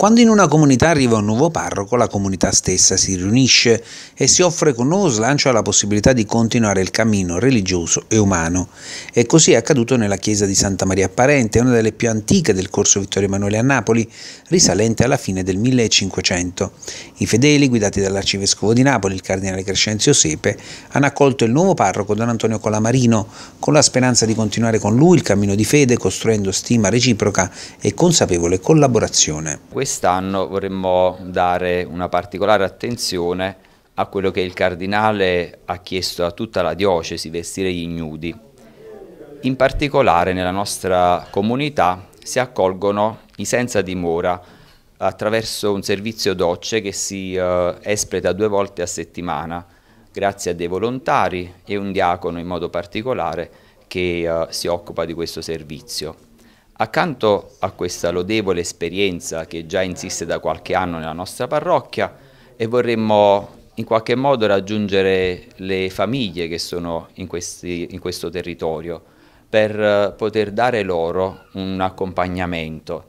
Quando in una comunità arriva un nuovo parroco, la comunità stessa si riunisce e si offre con nuovo slancio alla possibilità di continuare il cammino religioso e umano. E così è accaduto nella chiesa di Santa Maria Apparente, una delle più antiche del corso Vittorio Emanuele a Napoli, risalente alla fine del 1500. I fedeli, guidati dall'arcivescovo di Napoli, il cardinale Crescenzio Sepe, hanno accolto il nuovo parroco Don Antonio Colamarino, con la speranza di continuare con lui il cammino di fede, costruendo stima reciproca e consapevole collaborazione quest'anno vorremmo dare una particolare attenzione a quello che il cardinale ha chiesto a tutta la diocesi, vestire gli ignudi. In particolare nella nostra comunità si accolgono i senza dimora attraverso un servizio docce che si eh, espleta due volte a settimana grazie a dei volontari e un diacono in modo particolare che eh, si occupa di questo servizio. Accanto a questa lodevole esperienza che già insiste da qualche anno nella nostra parrocchia e vorremmo in qualche modo raggiungere le famiglie che sono in, questi, in questo territorio per eh, poter dare loro un accompagnamento,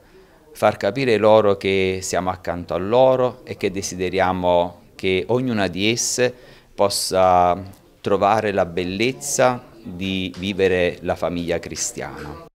far capire loro che siamo accanto a loro e che desideriamo che ognuna di esse possa trovare la bellezza di vivere la famiglia cristiana.